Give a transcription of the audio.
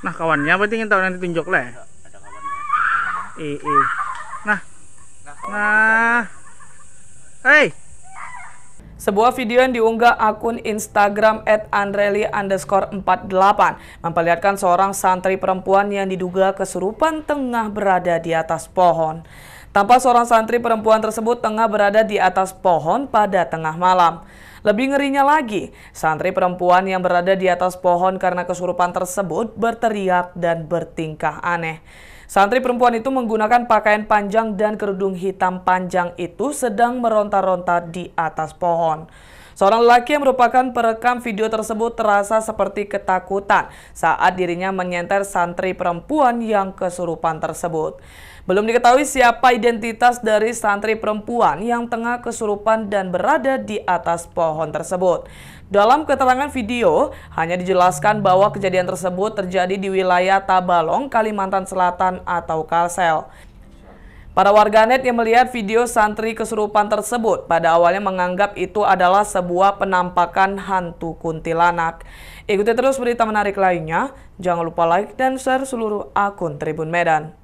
Nah kawannya berarti ingin tahu nanti tunjuk lah. Ya? Ada, kawannya. Eh, eh. Nah. Nah. Hei. Sebuah video yang diunggah akun Instagram at Andreli underscore 48 memperlihatkan seorang santri perempuan yang diduga kesurupan tengah berada di atas pohon. Tampak seorang santri perempuan tersebut tengah berada di atas pohon pada tengah malam. Lebih ngerinya lagi, santri perempuan yang berada di atas pohon karena kesurupan tersebut berteriak dan bertingkah aneh. Santri perempuan itu menggunakan pakaian panjang dan kerudung hitam panjang itu sedang meronta-ronta di atas pohon. Seorang lelaki yang merupakan perekam video tersebut terasa seperti ketakutan saat dirinya menyenter santri perempuan yang kesurupan tersebut. Belum diketahui siapa identitas dari santri perempuan yang tengah kesurupan dan berada di atas pohon tersebut. Dalam keterangan video, hanya dijelaskan bahwa kejadian tersebut terjadi di wilayah Tabalong, Kalimantan Selatan atau Kalsel. Para warganet yang melihat video santri kesurupan tersebut pada awalnya menganggap itu adalah sebuah penampakan hantu kuntilanak. Ikuti terus berita menarik lainnya. Jangan lupa like dan share seluruh akun Tribun Medan.